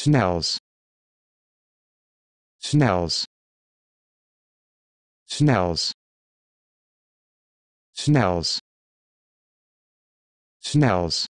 Snells. Snells. Snells. Snells. Snells.